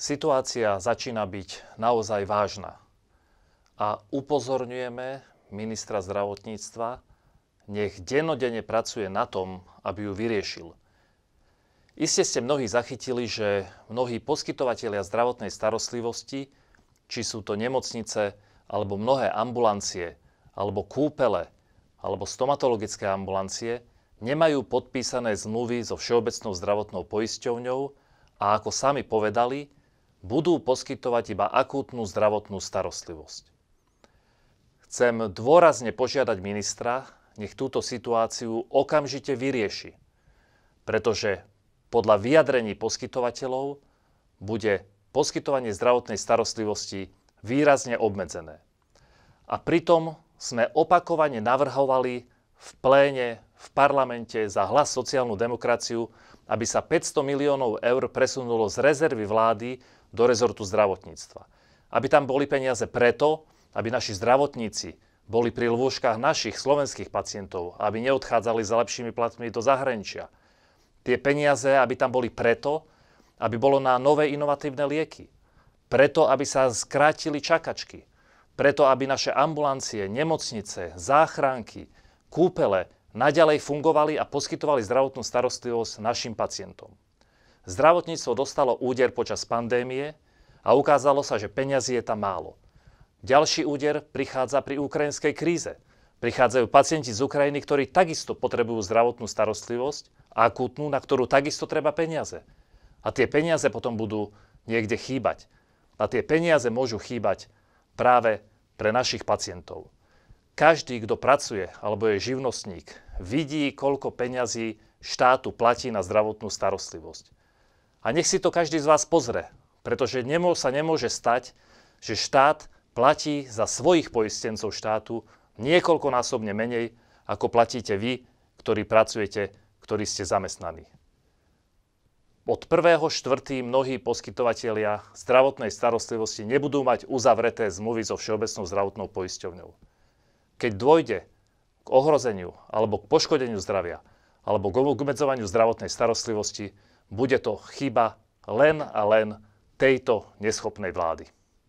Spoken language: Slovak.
Situácia začína byť naozaj vážna a upozorňujeme ministra zdravotníctva, nech denodene pracuje na tom, aby ju vyriešil. Iste ste mnohí zachytili, že mnohí poskytovateľia zdravotnej starostlivosti, či sú to nemocnice, alebo mnohé ambulancie, alebo kúpele, alebo stomatologické ambulancie, nemajú podpísané zmluvy so Všeobecnou zdravotnou poisťovňou a ako sami povedali, budú poskytovať iba akútnu zdravotnú starostlivosť. Chcem dôrazne požiadať ministra, nech túto situáciu okamžite vyrieši, pretože podľa vyjadrení poskytovateľov bude poskytovanie zdravotnej starostlivosti výrazne obmedzené. A pritom sme opakovane navrhovali v pléne, v parlamente za hlas sociálnu demokraciu, aby sa 500 miliónov eur presunulo z rezervy vlády do rezortu zdravotníctva. Aby tam boli peniaze preto, aby naši zdravotníci boli pri lôžkach našich slovenských pacientov, aby neodchádzali za lepšími platmi do zahraničia. Tie peniaze, aby tam boli preto, aby bolo na nové inovatívne lieky. Preto, aby sa skrátili čakačky. Preto, aby naše ambulancie, nemocnice, záchranky, kúpele naďalej fungovali a poskytovali zdravotnú starostlivosť našim pacientom. Zdravotníctvo dostalo úder počas pandémie a ukázalo sa, že peňazí je tam málo. Ďalší úder prichádza pri ukrajinskej kríze. Prichádzajú pacienti z Ukrajiny, ktorí takisto potrebujú zdravotnú starostlivosť a akútnu, na ktorú takisto treba peniaze. A tie peniaze potom budú niekde chýbať. A tie peniaze môžu chýbať práve pre našich pacientov. Každý, kto pracuje alebo je živnostník, vidí, koľko peňazí štátu platí na zdravotnú starostlivosť. A nech si to každý z vás pozrie, pretože nemô, sa nemôže stať, že štát platí za svojich poistencov štátu niekoľkonásobne menej, ako platíte vy, ktorí pracujete, ktorí ste zamestnaní. Od 1.4. mnohí poskytovatelia zdravotnej starostlivosti nebudú mať uzavreté zmluvy so Všeobecnou zdravotnou poisťovňou keď dôjde k ohrozeniu alebo k poškodeniu zdravia alebo k obmedzovaniu zdravotnej starostlivosti, bude to chyba len a len tejto neschopnej vlády.